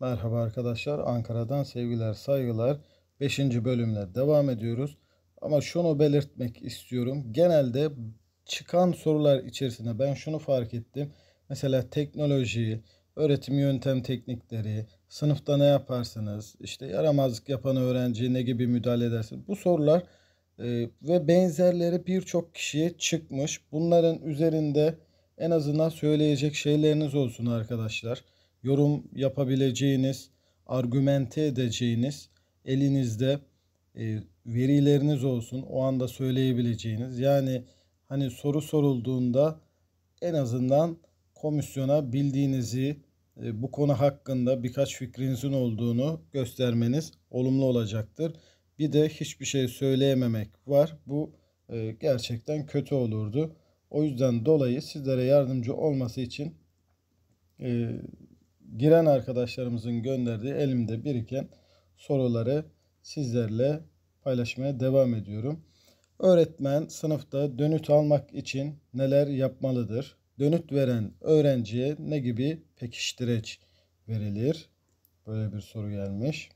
Merhaba arkadaşlar. Ankara'dan sevgiler, saygılar. 5. bölümle devam ediyoruz. Ama şunu belirtmek istiyorum. Genelde çıkan sorular içerisinde ben şunu fark ettim. Mesela teknoloji, öğretim yöntem teknikleri, sınıfta ne yaparsınız, işte yaramazlık yapan öğrenci ne gibi müdahale edersiniz. Bu sorular e, ve benzerleri birçok kişiye çıkmış. Bunların üzerinde en azından söyleyecek şeyleriniz olsun arkadaşlar yorum yapabileceğiniz, argümente edeceğiniz, elinizde e, verileriniz olsun o anda söyleyebileceğiniz. Yani hani soru sorulduğunda en azından komisyona bildiğinizi e, bu konu hakkında birkaç fikrinizin olduğunu göstermeniz olumlu olacaktır. Bir de hiçbir şey söyleyememek var. Bu e, gerçekten kötü olurdu. O yüzden dolayı sizlere yardımcı olması için e, giren arkadaşlarımızın gönderdiği elimde biriken soruları sizlerle paylaşmaya devam ediyorum. Öğretmen sınıfta dönüt almak için neler yapmalıdır? Dönüt veren öğrenciye ne gibi pekiştireç verilir? Böyle bir soru gelmiş.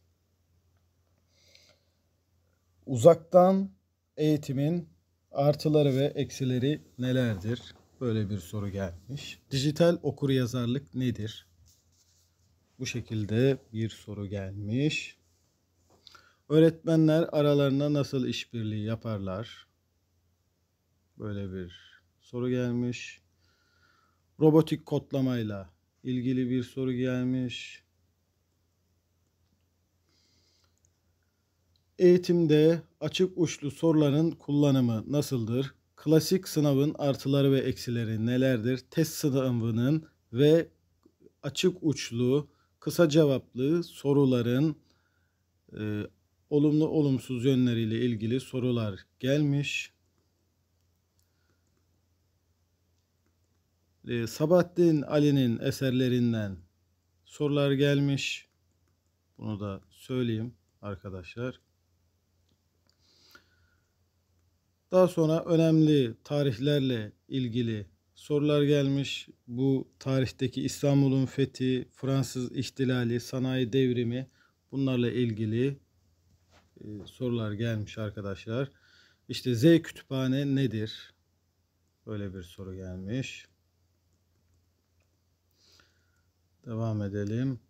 Uzaktan eğitimin artıları ve eksileri nelerdir? Böyle bir soru gelmiş. Dijital okuryazarlık nedir? Bu şekilde bir soru gelmiş. Öğretmenler aralarında nasıl işbirliği yaparlar? Böyle bir soru gelmiş. Robotik kodlamayla ilgili bir soru gelmiş. Eğitimde açık uçlu soruların kullanımı nasıldır? Klasik sınavın artıları ve eksileri nelerdir? Test sınavının ve açık uçlu kısa cevaplı soruların e, olumlu olumsuz yönleriyle ilgili sorular gelmiş. E, Sabahattin Ali'nin eserlerinden sorular gelmiş. Bunu da söyleyeyim arkadaşlar. Daha sonra önemli tarihlerle ilgili sorular gelmiş. Bu tarihteki İstanbul'un fethi, Fransız ihtilali, sanayi devrimi bunlarla ilgili e, sorular gelmiş arkadaşlar. İşte Z kütüphane nedir? Böyle bir soru gelmiş. Devam edelim.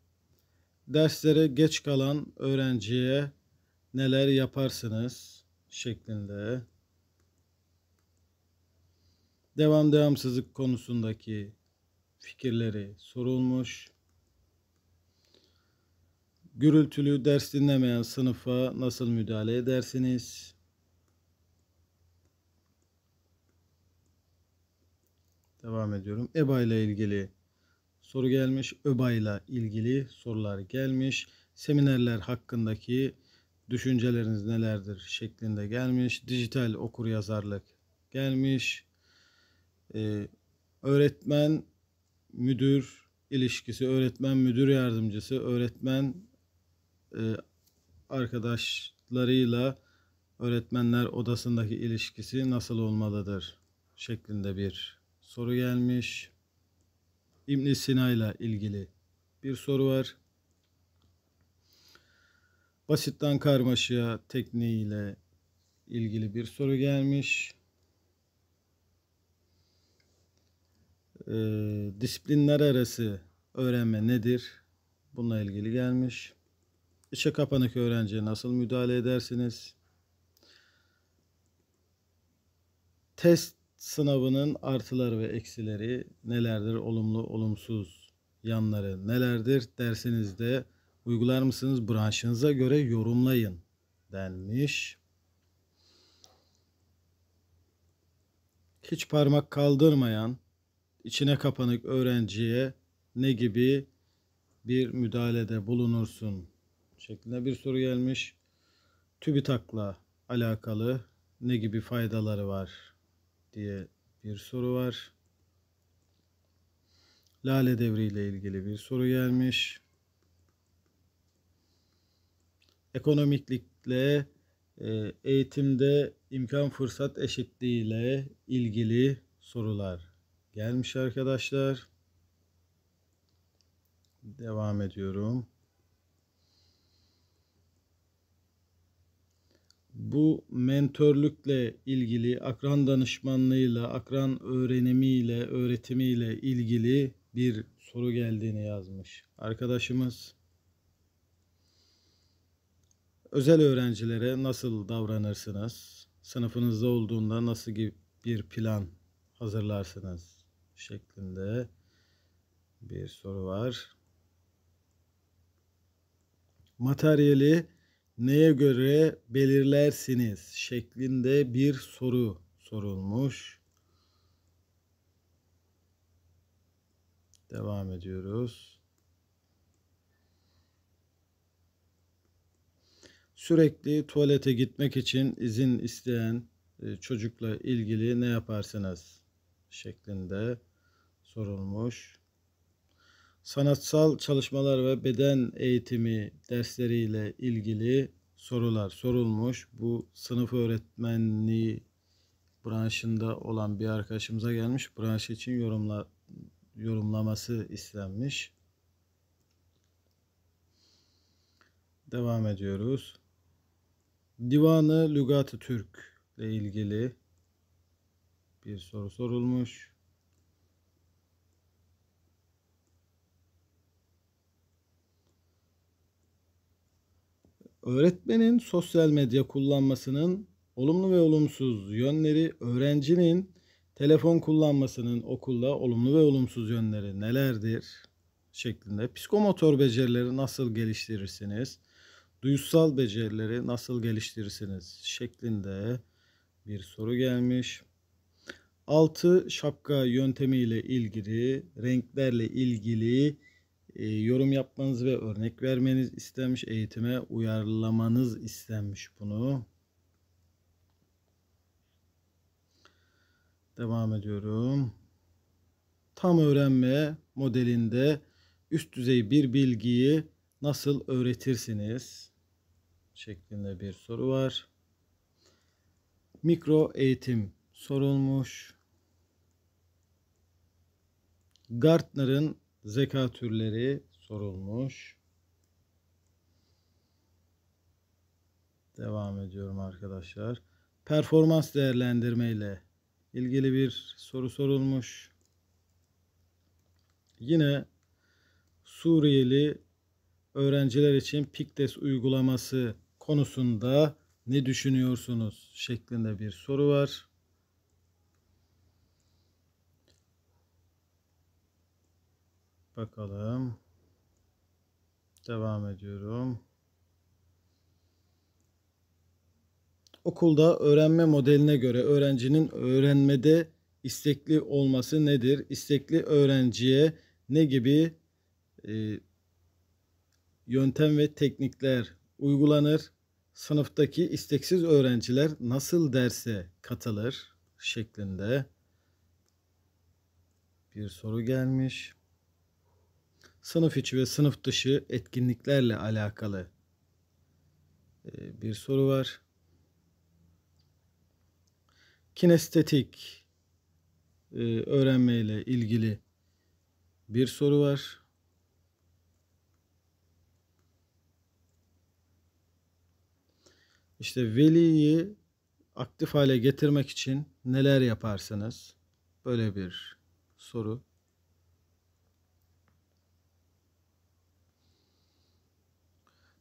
Derslere geç kalan öğrenciye neler yaparsınız şeklinde devam devamsızlık konusundaki fikirleri sorulmuş. Gürültülü ders dinlemeyen sınıfa nasıl müdahale edersiniz? Devam ediyorum. EBA ile ilgili soru gelmiş. ÖBA ile ilgili sorular gelmiş. Seminerler hakkındaki düşünceleriniz nelerdir şeklinde gelmiş. Dijital okur yazarlık gelmiş e, öğretmen müdür ilişkisi, öğretmen müdür yardımcısı, öğretmen e, arkadaşlarıyla öğretmenler odasındaki ilişkisi nasıl olmalıdır şeklinde bir soru gelmiş. İbn Sina ile ilgili bir soru var. Basitten karmaşaya tekniğiyle ilgili bir soru gelmiş. e, disiplinler arası öğrenme nedir? Bununla ilgili gelmiş. İçe kapanık öğrenciye nasıl müdahale edersiniz? Test sınavının artıları ve eksileri nelerdir? Olumlu, olumsuz yanları nelerdir? Dersinizde uygular mısınız? Branşınıza göre yorumlayın denmiş. Hiç parmak kaldırmayan içine kapanık öğrenciye ne gibi bir müdahalede bulunursun şeklinde bir soru gelmiş. TÜBİTAK'la alakalı ne gibi faydaları var diye bir soru var. Lale devri ile ilgili bir soru gelmiş. Ekonomiklikle e, eğitimde imkan fırsat eşitliği ile ilgili sorular gelmiş arkadaşlar. Devam ediyorum. Bu mentörlükle ilgili, akran danışmanlığıyla, akran öğrenimiyle, öğretimiyle ilgili bir soru geldiğini yazmış arkadaşımız. Özel öğrencilere nasıl davranırsınız? Sınıfınızda olduğunda nasıl bir plan hazırlarsınız? şeklinde bir soru var. Materyali neye göre belirlersiniz şeklinde bir soru sorulmuş. Devam ediyoruz. Sürekli tuvalete gitmek için izin isteyen e, çocukla ilgili ne yaparsınız şeklinde sorulmuş. Sanatsal çalışmalar ve beden eğitimi dersleriyle ilgili sorular sorulmuş. Bu sınıf öğretmenliği branşında olan bir arkadaşımıza gelmiş. Branş için yorumla, yorumlaması istenmiş. Devam ediyoruz. Divanı Lügat-ı Türk ile ilgili bir soru sorulmuş. Öğretmenin sosyal medya kullanmasının olumlu ve olumsuz yönleri, öğrencinin telefon kullanmasının okulda olumlu ve olumsuz yönleri nelerdir şeklinde. Psikomotor becerileri nasıl geliştirirsiniz? Duysal becerileri nasıl geliştirirsiniz şeklinde bir soru gelmiş. 6 şapka yöntemiyle ilgili, renklerle ilgili e, yorum yapmanız ve örnek vermeniz istenmiş. Eğitime uyarlamanız istenmiş bunu. Devam ediyorum. Tam öğrenme modelinde üst düzey bir bilgiyi nasıl öğretirsiniz? Şeklinde bir soru var. Mikro eğitim sorulmuş. Gartner'ın zeka türleri sorulmuş. Devam ediyorum arkadaşlar. Performans değerlendirme ile ilgili bir soru sorulmuş. Yine Suriyeli öğrenciler için PIKTES uygulaması konusunda ne düşünüyorsunuz şeklinde bir soru var. Bakalım. Devam ediyorum. Okulda öğrenme modeline göre öğrencinin öğrenmede istekli olması nedir? İstekli öğrenciye ne gibi e, yöntem ve teknikler uygulanır? Sınıftaki isteksiz öğrenciler nasıl derse katılır şeklinde bir soru gelmiş sınıf içi ve sınıf dışı etkinliklerle alakalı e, bir soru var. Kinestetik e, öğrenmeyle ilgili bir soru var. İşte veliyi aktif hale getirmek için neler yaparsınız? Böyle bir soru.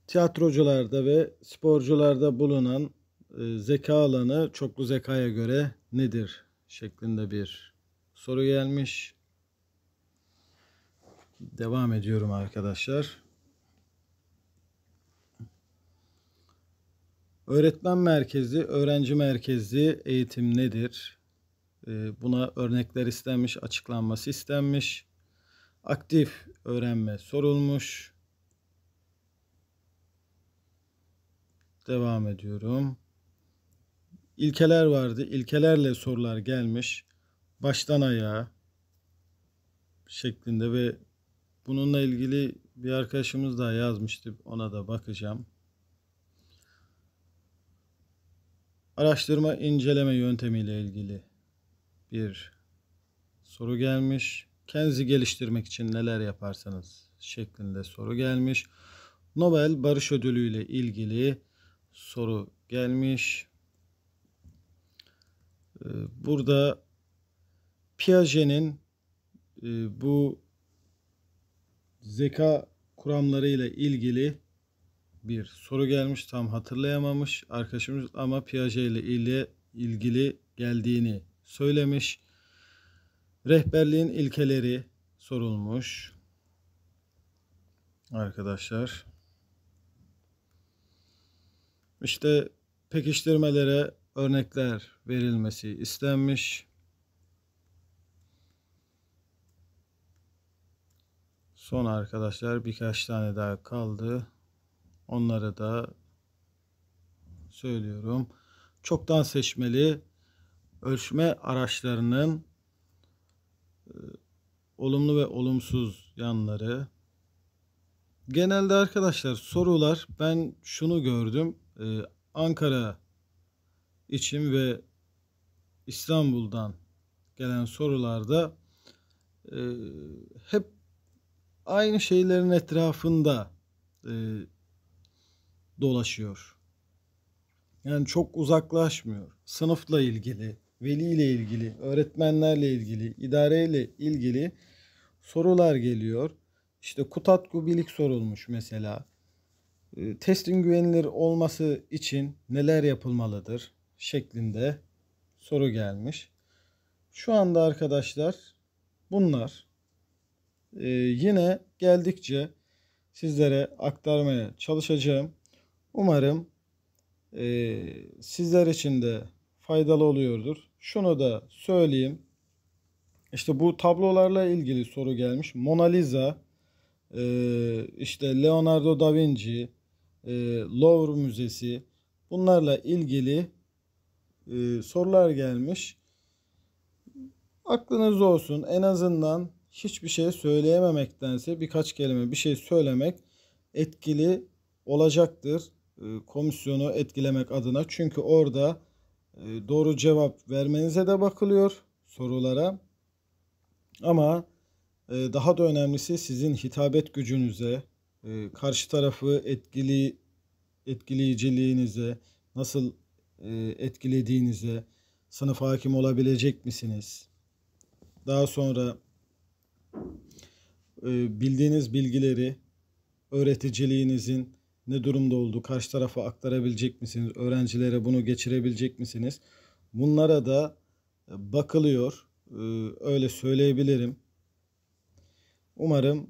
tiyatrocularda ve sporcularda bulunan e, zeka alanı çoklu zekaya göre nedir? Şeklinde bir soru gelmiş. Devam ediyorum arkadaşlar. Öğretmen merkezi, öğrenci merkezi eğitim nedir? E, buna örnekler istenmiş, açıklanması istenmiş. Aktif öğrenme sorulmuş. Devam ediyorum. İlkeler vardı. İlkelerle sorular gelmiş. Baştan ayağa şeklinde ve bununla ilgili bir arkadaşımız daha yazmıştı. Ona da bakacağım. Araştırma inceleme yöntemiyle ilgili bir soru gelmiş. Kendinizi geliştirmek için neler yaparsanız şeklinde soru gelmiş. Nobel Barış Ödülü ile ilgili soru gelmiş. Ee, burada Piaget'in e, bu zeka kuramları ile ilgili bir soru gelmiş. Tam hatırlayamamış arkadaşımız ama Piaget ile ilgili, ilgili geldiğini söylemiş. Rehberliğin ilkeleri sorulmuş. Arkadaşlar işte pekiştirmelere örnekler verilmesi istenmiş. Son arkadaşlar birkaç tane daha kaldı. Onları da söylüyorum. Çoktan seçmeli ölçme araçlarının e, olumlu ve olumsuz yanları. Genelde arkadaşlar sorular ben şunu gördüm. Ee, Ankara için ve İstanbul'dan gelen sorularda e, hep aynı şeylerin etrafında e, dolaşıyor. Yani çok uzaklaşmıyor. Sınıfla ilgili, veliyle ilgili, öğretmenlerle ilgili, idareyle ilgili sorular geliyor. İşte Kutatku bilik sorulmuş mesela. Ee, testin güvenilir olması için neler yapılmalıdır şeklinde soru gelmiş. Şu anda arkadaşlar bunlar ee, yine geldikçe sizlere aktarmaya çalışacağım. Umarım e, sizler için de faydalı oluyordur. Şunu da söyleyeyim. İşte bu tablolarla ilgili soru gelmiş. Mona Lisa, e, işte Leonardo da Vinci, e, Louvre Müzesi bunlarla ilgili e, sorular gelmiş. Aklınız olsun en azından hiçbir şey söyleyememektense birkaç kelime bir şey söylemek etkili olacaktır e, komisyonu etkilemek adına. Çünkü orada e, doğru cevap vermenize de bakılıyor sorulara. Ama e, daha da önemlisi sizin hitabet gücünüze, ee, karşı tarafı etkili etkileyiciliğinize nasıl e, etkilediğinize sınıf hakim olabilecek misiniz? Daha sonra e, bildiğiniz bilgileri öğreticiliğinizin ne durumda olduğu karşı tarafa aktarabilecek misiniz? Öğrencilere bunu geçirebilecek misiniz? Bunlara da e, bakılıyor. Öyle söyleyebilirim. Umarım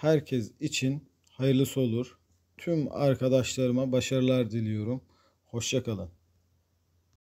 herkes için hayırlısı olur. Tüm arkadaşlarıma başarılar diliyorum. Hoşçakalın.